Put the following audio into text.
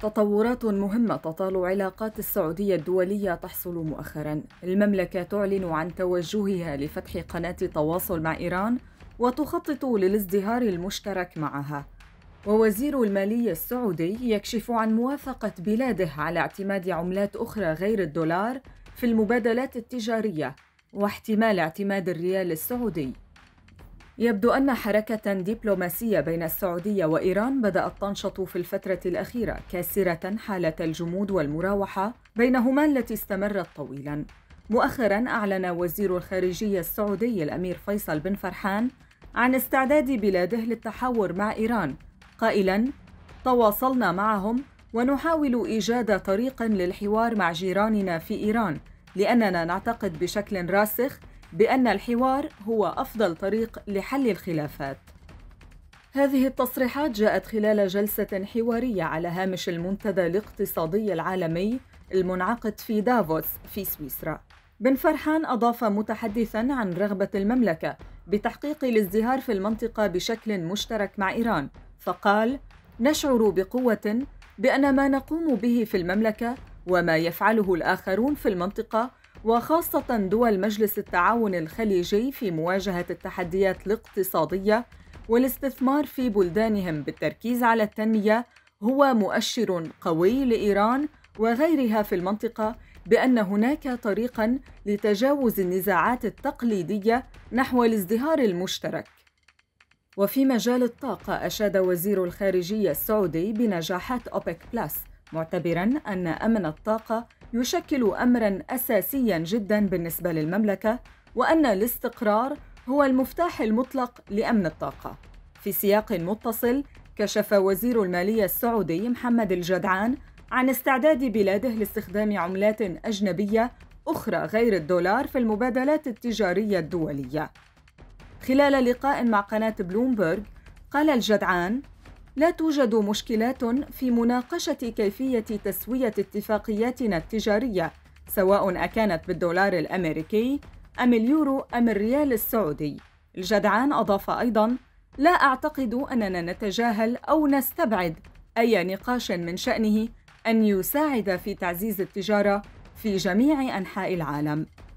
تطورات مهمة تطال علاقات السعودية الدولية تحصل مؤخرا المملكة تعلن عن توجهها لفتح قناة تواصل مع إيران وتخطط للازدهار المشترك معها ووزير المالية السعودي يكشف عن موافقة بلاده على اعتماد عملات أخرى غير الدولار في المبادلات التجارية واحتمال اعتماد الريال السعودي يبدو أن حركة دبلوماسية بين السعودية وإيران بدأت تنشط في الفترة الأخيرة كاسرة حالة الجمود والمراوحة بينهما التي استمرت طويلاً. مؤخراً أعلن وزير الخارجية السعودي الأمير فيصل بن فرحان عن استعداد بلاده للتحاور مع إيران قائلاً: تواصلنا معهم ونحاول إيجاد طريق للحوار مع جيراننا في إيران لأننا نعتقد بشكل راسخ بأن الحوار هو أفضل طريق لحل الخلافات. هذه التصريحات جاءت خلال جلسة حوارية على هامش المنتدى الاقتصادي العالمي المنعقد في دافوس في سويسرا. بن فرحان أضاف متحدثا عن رغبة المملكة بتحقيق الازدهار في المنطقة بشكل مشترك مع إيران، فقال: نشعر بقوة بأن ما نقوم به في المملكة وما يفعله الآخرون في المنطقة وخاصة دول مجلس التعاون الخليجي في مواجهة التحديات الاقتصادية والاستثمار في بلدانهم بالتركيز على التنمية هو مؤشر قوي لإيران وغيرها في المنطقة بأن هناك طريقا لتجاوز النزاعات التقليدية نحو الازدهار المشترك. وفي مجال الطاقة أشاد وزير الخارجية السعودي بنجاحات أوبك بلس معتبرا أن أمن الطاقة يشكل امرا اساسيا جدا بالنسبه للمملكه وان الاستقرار هو المفتاح المطلق لامن الطاقه في سياق متصل كشف وزير الماليه السعودي محمد الجدعان عن استعداد بلاده لاستخدام عملات اجنبيه اخرى غير الدولار في المبادلات التجاريه الدوليه خلال لقاء مع قناه بلومبرغ قال الجدعان لا توجد مشكلات في مناقشة كيفية تسوية اتفاقياتنا التجارية سواء أكانت بالدولار الأمريكي أم اليورو أم الريال السعودي. الجدعان أضاف أيضاً: "لا أعتقد أننا نتجاهل أو نستبعد أي نقاش من شأنه أن يساعد في تعزيز التجارة في جميع أنحاء العالم".